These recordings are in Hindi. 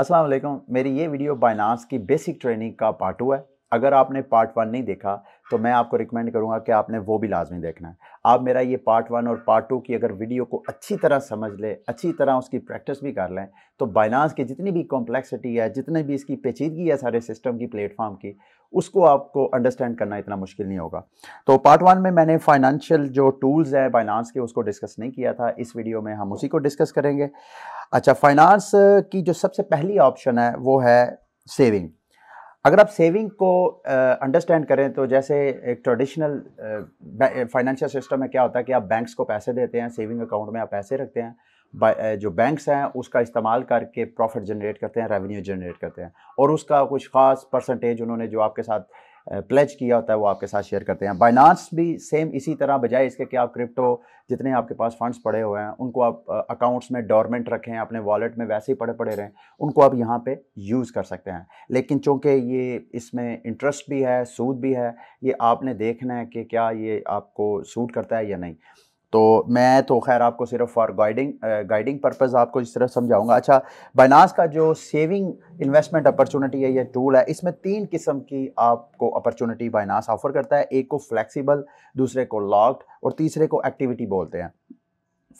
अस्सलाम वालेकुम मेरी ये वीडियो बाइनास की बेसिक ट्रेनिंग का पार्ट टू है अगर आपने पार्ट वन नहीं देखा तो मैं आपको रिकमेंड करूँगा कि आपने वो भी लाजमी देखना है आप मेरा ये पार्ट वन और पार्ट टू की अगर वीडियो को अच्छी तरह समझ लें अच्छी तरह उसकी प्रैक्टिस भी कर लें तो बाइनास की जितनी भी कॉम्प्लेक्सिटी है जितने भी इसकी पेचीदगी है सारे सिस्टम की प्लेटफॉर्म की उसको आपको अंडरस्टैंड करना इतना मुश्किल नहीं होगा तो पार्ट वन में मैंने फाइनेंशियल जो टूल्स हैं बाइनास के उसको डिस्कस नहीं किया था इस वीडियो में हम उसी को डिस्कस करेंगे अच्छा फाइनेंस की जो सबसे पहली ऑप्शन है वो है सेविंग अगर आप सेविंग को अंडरस्टैंड uh, करें तो जैसे एक ट्रेडिशनल फाइनेंशियल सिस्टम में क्या होता है कि आप बैंक्स को पैसे देते हैं सेविंग अकाउंट में आप पैसे रखते हैं जो बैंक्स हैं उसका इस्तेमाल करके प्रॉफिट जनरेट करते हैं रेवेन्यू जनरेट करते हैं और उसका कुछ खास परसेंटेज उन्होंने जो आपके साथ प्लेज किया होता है वो आपके साथ शेयर करते हैं बाइनांस भी सेम इसी तरह बजाय इसके कि आप क्रिप्टो जितने आपके पास फंड्स पड़े हुए हैं उनको आप अकाउंट्स में डॉर्मेंट रखें अपने वॉलेट में वैसे ही पड़े पड़े रहें उनको आप यहाँ पे यूज़ कर सकते हैं लेकिन चूँकि ये इसमें इंटरेस्ट भी है सूद भी है ये आपने देखना है कि क्या ये आपको सूट करता है या नहीं तो मैं तो खैर आपको सिर्फ फॉर गाइडिंग गाइडिंग पर्पस आपको इस तरह समझाऊंगा अच्छा बनास का जो सेविंग इन्वेस्टमेंट अपॉर्चुनिटी है ये टूल है इसमें तीन किस्म की आपको अपॉर्चुनिटी बाइनास ऑफर करता है एक को फ्लेक्सिबल दूसरे को लॉक्ड और तीसरे को एक्टिविटी बोलते हैं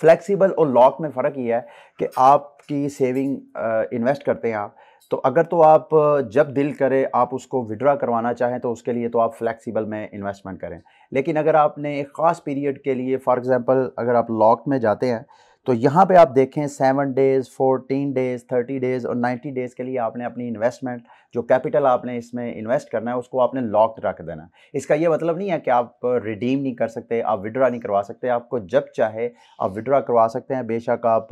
फ्लेक्सिबल और लॉक में फ़र्क ये है कि आपकी सेविंग इन्वेस्ट करते हैं आप तो अगर तो आप जब दिल करे आप उसको विड्रा करवाना चाहें तो उसके लिए तो आप फ्लेक्सिबल में इन्वेस्टमेंट करें लेकिन अगर आपने एक ख़ास पीरियड के लिए फॉर एग्ज़ाम्पल अगर आप लॉक में जाते हैं तो यहाँ पे आप देखें seven days fourteen days thirty days और नाइन्टी डेज़ के लिए आपने अपनी इन्वेस्टमेंट जो कैपिटल आपने इसमें इन्वेस्ट करना है उसको आपने लॉक्ड रख देना इसका ये मतलब नहीं है कि आप रिडीम नहीं कर सकते आप विड्रा नहीं करवा सकते आपको जब चाहे आप विड्रा करवा सकते हैं बेशक आप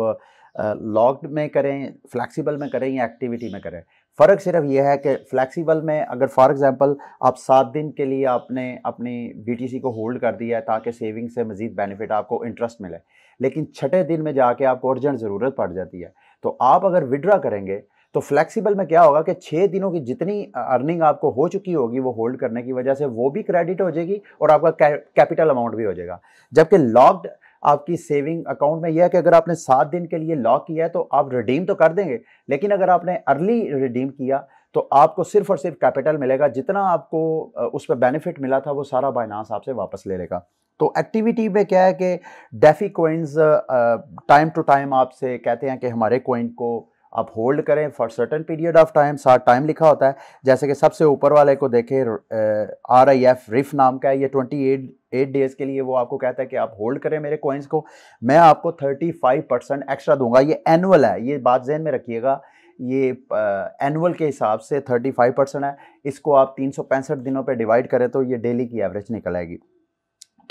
लॉक्ड में करें फ्लैक्सीबल में करें या एक्टिविटी में करें फ़र्क सिर्फ यह है कि फ्लैक्सीबल में अगर फॉर एग्ज़ाम्पल आप सात दिन के लिए आपने अपनी बी को होल्ड कर दिया है ताकि सेविंग से मज़ीद बेनिफिट आपको इंटरेस्ट मिले लेकिन छठे दिन में जाके आपको अर्जेंट ज़रूरत पड़ जाती है तो आप अगर विड्रा करेंगे तो फ्लेक्सिबल में क्या होगा कि छः दिनों की जितनी अर्निंग आपको हो चुकी होगी वो होल्ड करने की वजह से वो भी क्रेडिट हो जाएगी और आपका कैपिटल अमाउंट भी हो जाएगा जबकि लॉक्ड आपकी सेविंग अकाउंट में यह है कि अगर आपने सात दिन के लिए लॉक किया है तो आप रिडीम तो कर देंगे लेकिन अगर आपने अर्ली रिडीम किया तो आपको सिर्फ और सिर्फ कैपिटल मिलेगा जितना आपको उस पर बेनिफिट मिला था वो सारा बाइनास आपसे वापस ले लेगा तो एक्टिविटी में क्या है कि DeFi coins time to time आपसे कहते हैं कि हमारे कोइन को आप होल्ड करें for certain period of time सात टाइम लिखा होता है जैसे कि सबसे ऊपर वाले को देखें आर आई एफ रिफ नाम का है ये ट्वेंटी एट एट डेज़ के लिए वो आपको कहता है कि आप होल्ड करें मेरे कोइंस को मैं आपको थर्टी फाइव परसेंट एक्स्ट्रा दूंगा ये एनुअल है ये बात जहन में रखिएगा ये एनुअल के हिसाब से 35 परसेंट है इसको आप तीन दिनों पे डिवाइड करें तो ये डेली की एवरेज निकल आएगी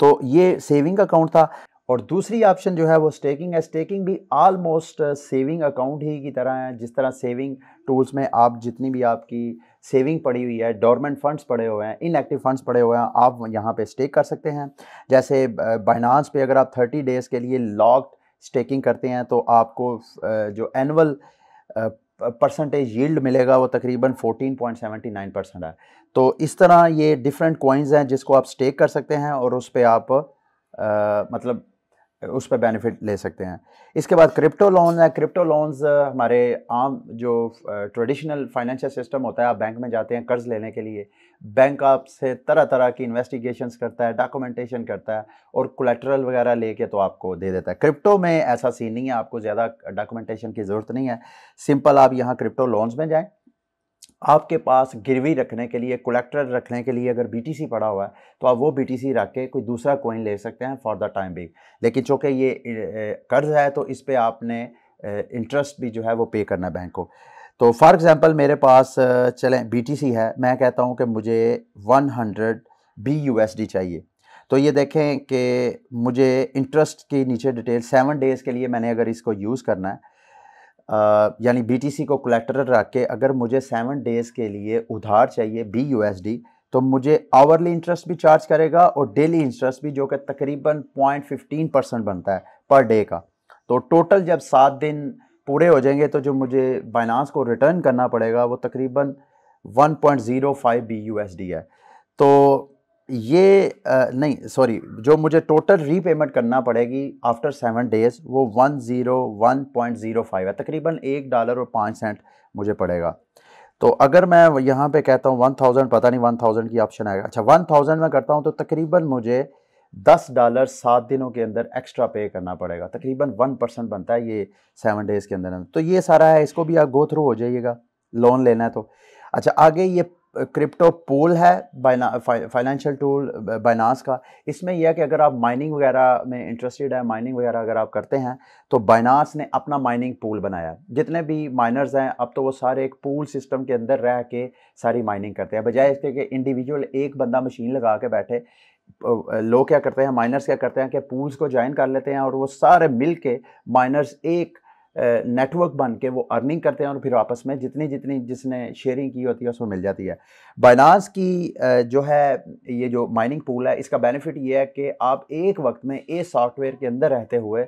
तो ये सेविंग अकाउंट था और दूसरी ऑप्शन जो है वो स्टेकिंग है स्टेकिंग भी आलमोस्ट सेविंग अकाउंट ही की तरह है जिस तरह सेविंग टूल्स में आप जितनी भी आपकी सेविंग पड़ी हुई है डोरमेंट फंड्स पड़े हुए हैं इनएक्टिव फंड्स पड़े हुए हैं आप यहाँ पे स्टेक कर सकते हैं जैसे बाइनांस पे अगर आप 30 डेज़ के लिए लॉक स्टेकिंग करते हैं तो आपको जो एनुअल परसेंटेज यील्ड मिलेगा वो तकरीबन 14.79 परसेंट है तो इस तरह ये डिफरेंट कॉइन्स हैं जिसको आप स्टेक कर सकते हैं और उस पर आप आ, मतलब उस पर बेनिफिट ले सकते हैं इसके बाद क्रिप्टो लोन है क्रिप्टो लोन्स हमारे आम जो ट्रेडिशनल फाइनेंशियल सिस्टम होता है आप बैंक में जाते हैं कर्ज़ लेने के लिए बैंक आपसे तरह तरह की इन्वेस्टिगेशंस करता है डॉक्यूमेंटेशन करता है और कोलेट्रल वगैरह लेके तो आपको दे देता है क्रिप्टो में ऐसा सीन नहीं है आपको ज़्यादा डॉक्यूमेंटेशन की ज़रूरत नहीं है सिंपल आप यहाँ क्रिप्टो लोन्स में जाएँ आपके पास गिरवी रखने के लिए कलेक्टर रखने के लिए अगर बीटीसी पड़ा हुआ है तो आप वो बीटीसी रख के कोई दूसरा कोइन ले सकते हैं फॉर द टाइम बिंग लेकिन चूँकि ये कर्ज है तो इस पर आपने इंटरेस्ट भी जो है वो पे करना है बैंक को तो फॉर एग्ज़ाम्पल मेरे पास चलें बीटीसी है मैं कहता हूँ कि मुझे 100 बीयूएसडी चाहिए तो ये देखें कि मुझे इंटरेस्ट के नीचे डिटेल सेवन डेज़ के लिए मैंने अगर इसको यूज़ करना है यानी सी को कोलेक्टर रख के अगर मुझे सेवन डेज़ के लिए उधार चाहिए बी डी तो मुझे आवरली इंटरेस्ट भी चार्ज करेगा और डेली इंटरेस्ट भी जो कि तकरीबन पॉइंट फिफ्टीन परसेंट बनता है पर डे का तो टोटल जब सात दिन पूरे हो जाएंगे तो जो मुझे बाइनांस को रिटर्न करना पड़ेगा वो तकरीबन one point zero five B U S D है तो ये आ, नहीं सॉरी जो मुझे टोटल रीपेमेंट करना पड़ेगी आफ्टर सेवन डेज वो one zero one point zero five है तकरीबन एक डॉलर और पाँच सेंट मुझे पड़ेगा तो अगर मैं यहाँ पे कहता हूँ वन थाउजेंड पता नहीं वन थाउजेंड की ऑप्शन आएगा अच्छा वन थाउजेंड में करता हूँ तो तकरीबन मुझे दस डॉलर सात दिनों के अंदर एक्स्ट्रा पे करना पड़ेगा तकरीबन वन परसेंट बनता है ये सेवन डेज़ के अंदर तो ये सारा है इसको भी आप गो थ्रू हो जाइएगा लोन लेना है तो अच्छा आगे ये क्रिप्टो पोल है बाइना फाइनेंशियल टूल बाइनास का इसमें यह है कि अगर आप माइनिंग वगैरह में इंटरेस्टेड है माइनिंग वगैरह अगर आप करते हैं तो बाइनास ने अपना माइनिंग पूल बनाया जितने भी माइनर्स हैं अब तो वो सारे एक पूल सिस्टम के अंदर रह के सारी माइनिंग करते हैं बजाय इसके कि इंडिविजुअल एक बंदा मशीन लगा के बैठे लोग क्या करते हैं माइनर्स क्या करते हैं कि पूल्स को ज्वाइन कर लेते हैं और वो सारे मिल के माइनर्स एक नेटवर्क बन के वो अर्निंग करते हैं और फिर आपस में जितनी जितनी जिसने शेयरिंग की होती है उसको मिल जाती है बाइनास की जो है ये जो माइनिंग पूल है इसका बेनिफिट ये है कि आप एक वक्त में ए सॉफ्टवेयर के अंदर रहते हुए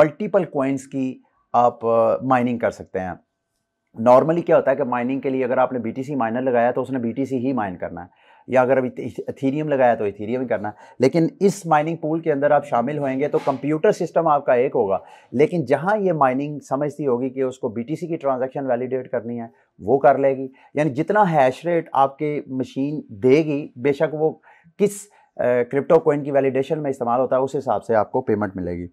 मल्टीपल कोइंस की आप माइनिंग कर सकते हैं नॉर्मली क्या होता है कि माइनिंग के लिए अगर आपने बी टी माइनर लगाया तो उसने बी ही माइन करना है या अगर अब इथीरियम लगाया तो इथीरियम ही करना लेकिन इस माइनिंग पूल के अंदर आप शामिल होंगे तो कंप्यूटर सिस्टम आपका एक होगा लेकिन जहाँ ये माइनिंग समझती होगी कि उसको बी की ट्रांजेक्शन वैलिडेट करनी है वो कर लेगी यानी जितना हैश रेट आपके मशीन देगी बेशक वो किस क्रिप्टो कोइन की वैलिडेशन में इस्तेमाल होता है उस हिसाब से आपको पेमेंट मिलेगी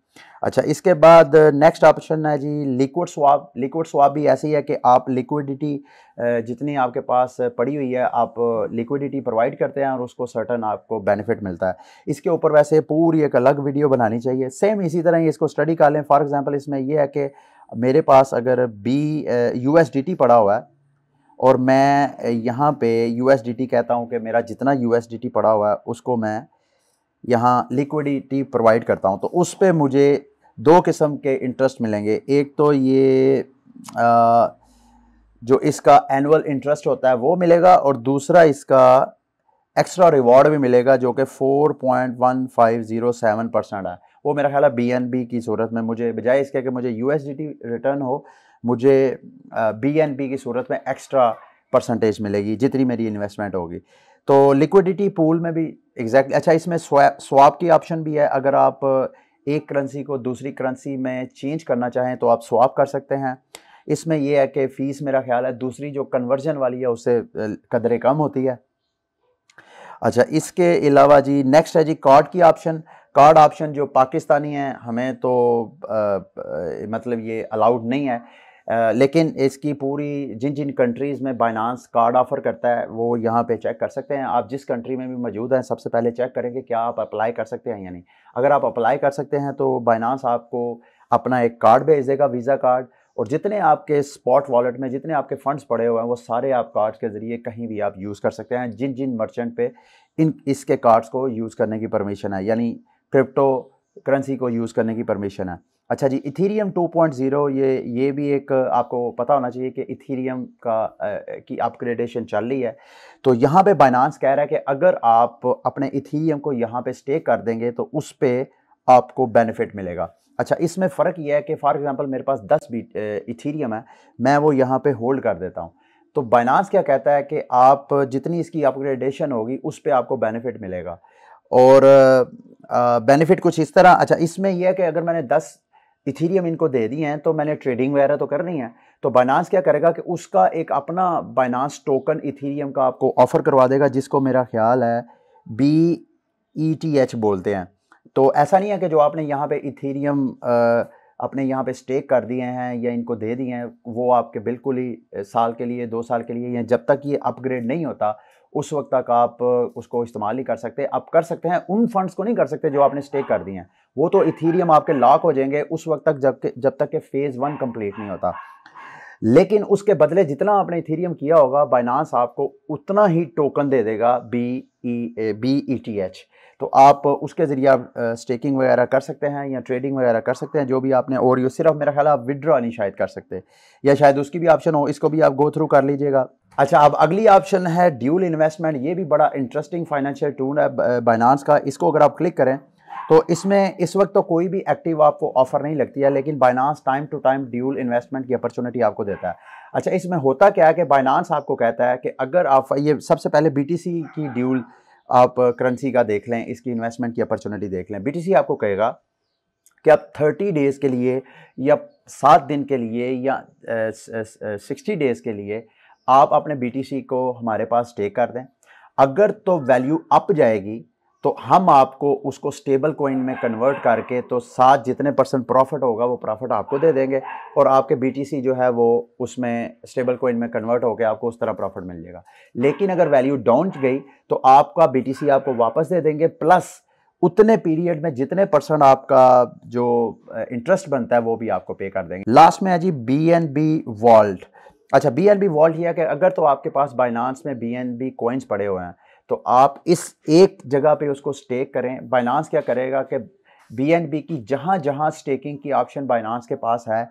अच्छा इसके बाद नेक्स्ट ऑप्शन है जी लिक्विड स्वाप लिक्विड स्वाप भी ऐसी है कि आप लिक्विडिटी जितनी आपके पास पड़ी हुई है आप लिक्विडिटी प्रोवाइड करते हैं और उसको सर्टन आपको बेनिफिट मिलता है इसके ऊपर वैसे पूरी एक अलग वीडियो बनानी चाहिए सेम इसी तरह ही इसको स्टडी कर लें फॉर एग्ज़ाम्पल इसमें यह है कि मेरे पास अगर बी यू पड़ा हुआ है और मैं यहाँ पे यू कहता हूँ कि मेरा जितना यू पड़ा हुआ है उसको मैं यहाँ लिक्विडिटी प्रोवाइड करता हूँ तो उस पर मुझे दो किस्म के इंटरेस्ट मिलेंगे एक तो ये आ, जो इसका एनुअल इंटरेस्ट होता है वो मिलेगा और दूसरा इसका एक्स्ट्रा रिवॉर्ड भी मिलेगा जो कि 4.1507 परसेंट है वो मेरा ख्याल है बी की सूरत में मुझे बजाय इसके कि मुझे यू रिटर्न हो मुझे बी एन बी की सूरत में एक्स्ट्रा परसेंटेज मिलेगी जितनी मेरी इन्वेस्टमेंट होगी तो लिक्विडिटी पूल में भी एग्जैक्ट exactly, अच्छा इसमें स्वाप की ऑप्शन भी है अगर आप एक करेंसी को दूसरी करेंसी में चेंज करना चाहें तो आप स्वाप कर सकते हैं इसमें यह है कि फ़ीस मेरा ख्याल है दूसरी जो कन्वर्जन वाली है उससे कदरें कम होती है अच्छा इसके अलावा जी नेक्स्ट है जी कार्ड की ऑप्शन कार्ड ऑप्शन जो पाकिस्तानी है हमें तो आ, आ, मतलब ये अलाउड नहीं है लेकिन इसकी पूरी जिन जिन कंट्रीज़ में बाइनांस कार्ड ऑफ़र करता है वो यहाँ पे चेक कर सकते हैं आप जिस कंट्री में भी मौजूद हैं सबसे पहले चेक करेंगे क्या आप अप्लाई कर सकते हैं या नहीं अगर आप अप्लाई कर सकते हैं तो बाइनांस आपको अपना एक कार्ड भेज देगा वीज़ा कार्ड और जितने आपके स्पॉट वॉलेट में जितने आपके फंड्स पड़े हुए हैं वो सारे आप कार्ड्स के ज़रिए कहीं भी आप यूज़ कर सकते हैं जिन जिन मर्चेंट पे इन इसके कार्ड्स को यूज़ करने की परमिशन है यानी क्रिप्टो करेंसी को यूज़ करने की परमिशन है अच्छा जी इथीरियम 2.0 ये ये भी एक आपको पता होना चाहिए कि इथीरियम का की अपग्रेडेशन चल रही है तो यहाँ पे बाइनांस कह रहा है कि अगर आप अपने इथीरियम को यहाँ पे स्टे कर देंगे तो उस पर आपको बेनिफिट मिलेगा अच्छा इसमें फ़र्क यह है कि फॉर एग्ज़ाम्पल मेरे पास दस इथीरियम है मैं वो यहाँ पे होल्ड कर देता हूँ तो बाइनांस क्या कहता है कि आप जितनी इसकी अपग्रेडेशन होगी उस पर आपको बेनिफिट मिलेगा और बेनिफिट कुछ इस तरह अच्छा इसमें यह है कि अगर मैंने दस इथीरियम इनको दे दिए हैं तो मैंने ट्रेडिंग वगैरह तो करनी है तो बाइनास क्या करेगा कि उसका एक अपना बाइनास टोकन इथीरियम का आपको ऑफ़र करवा देगा जिसको मेरा ख्याल है बी ई टी एच बोलते हैं तो ऐसा नहीं है कि जो आपने यहाँ पे इथीरियम अपने यहाँ पे स्टेक कर दिए हैं या इनको दे दिए हैं वो आपके बिल्कुल ही साल के लिए दो साल के लिए या जब तक ये अपग्रेड नहीं होता उस वक्त तक आप उसको इस्तेमाल नहीं कर सकते आप कर सकते हैं उन फंड्स को नहीं कर सकते जो आपने स्टेक कर दिए हैं वो तो इथीरियम आपके लॉक हो जाएंगे उस वक्त तक जब जब तक के फेज़ वन कंप्लीट नहीं होता लेकिन उसके बदले जितना आपने इथीरियम किया होगा बाइनांस आपको उतना ही टोकन दे देगा B E B E T H तो आप उसके ज़रिए आप स्टेकिंग वगैरह कर सकते हैं या ट्रेडिंग वगैरह कर सकते हैं जो भी आपने और ये सिर्फ मेरा ख्याल आप विड्रॉ नहीं शायद कर सकते या शायद उसकी भी ऑप्शन हो इसको भी आप गो थ्रू कर लीजिएगा अच्छा अब अगली ऑप्शन है ड्यूल इन्वेस्टमेंट ये भी बड़ा इंटरेस्टिंग फाइनेंशियल टूल है बाइनांस का इसको अगर आप क्लिक करें तो इसमें इस वक्त तो कोई भी एक्टिव आपको ऑफर नहीं लगती है लेकिन Binance time to time dual investment की अपॉर्चुनिटी आपको देता है अच्छा इसमें होता क्या है कि बाइनांस आपको कहता है कि अगर आप ये सबसे पहले बी की ड्यूल आप करंसी का देख लें इसकी इन्वेस्टमेंट की अपॉर्चुनिटी देख लें बी आपको कहेगा कि आप थर्टी डेज़ के लिए या सात दिन के लिए या सिक्सटी डेज़ के लिए आप अपने बी को हमारे पास स्टे कर दें अगर तो वैल्यू अप जाएगी तो हम आपको उसको स्टेबल कोइन में कन्वर्ट करके तो साथ जितने परसेंट प्रॉफिट होगा वो प्रॉफिट आपको दे देंगे और आपके बीटीसी जो है वो उसमें स्टेबल कोइन में कन्वर्ट होकर आपको उस तरह प्रॉफिट मिल जाएगा लेकिन अगर वैल्यू डाउन गई तो आपका बीटीसी आपको वापस दे देंगे प्लस उतने पीरियड में जितने परसेंट आपका जो इंटरेस्ट बनता है वो भी आपको पे कर देंगे लास्ट में है जी बी एन बी वॉल्ट अच्छा बी एन बी वॉल्ट यह है कि अगर तो आपके पास बाइनांस में बी एन बी कोइंस पड़े हुए हैं तो आप इस एक जगह पे उसको स्टेक करें बाइनांस क्या करेगा कि बी बी की जहाँ जहाँ स्टेकिंग की ऑप्शन बाइनांस के पास है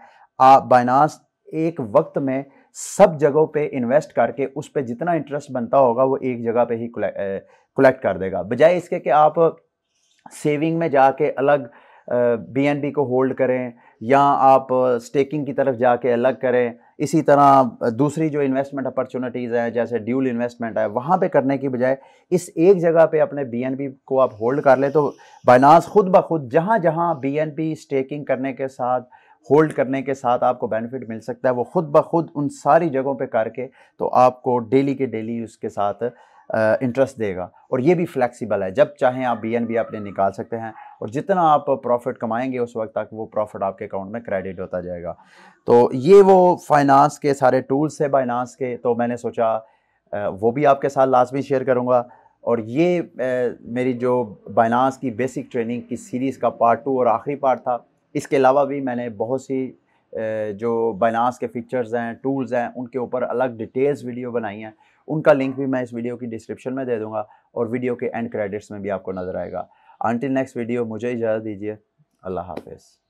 आप बाइनास एक वक्त में सब जगहों पे इन्वेस्ट करके उस पर जितना इंटरेस्ट बनता होगा वो एक जगह पे ही कलेक्ट कर देगा बजाय इसके कि आप सेविंग में जाके अलग बी बी को होल्ड करें या आप स्टेकिंग की तरफ जाके अलग करें इसी तरह दूसरी जो इन्वेस्टमेंट अपॉर्चुनिटीज़ हैं जैसे ड्यूल इन्वेस्टमेंट है वहाँ पे करने की बजाय इस एक जगह पे अपने बीएनबी को आप होल्ड कर लें तो बाइनास खुद ब खुद जहाँ जहाँ बीएनबी स्टेकिंग करने के साथ होल्ड करने के साथ आपको बेनिफिट मिल सकता है वो खुद ब खुद उन सारी जगहों पर करके तो आपको डेली के डेली उसके साथ इंटरेस्ट देगा और ये भी फ्लेक्सिबल है जब चाहें आप बी एन बी अपने निकाल सकते हैं और जितना आप प्रॉफिट कमाएंगे उस वक्त तक वो प्रॉफिट आपके अकाउंट में क्रेडिट होता जाएगा तो ये वो फाइनेंस के सारे टूल्स है बाइनास के तो मैंने सोचा वो भी आपके साथ लाजमी शेयर करूँगा और ये मेरी जो फाइनेंस की बेसिक ट्रेनिंग की सीरीज़ का पार्ट टू और आखिरी पार्ट था इसके अलावा भी मैंने बहुत सी जो फाइनेंस के फीचर्स हैं टूल्स हैं उनके ऊपर अलग डिटेल्स वीडियो बनाई हैं उनका लिंक भी मैं इस वीडियो की डिस्क्रिप्शन में दे दूंगा और वीडियो के एंड क्रेडिट्स में भी आपको नजर आएगा आंटी नेक्स्ट वीडियो मुझे इजाज़त दीजिए अल्लाह हाफिज़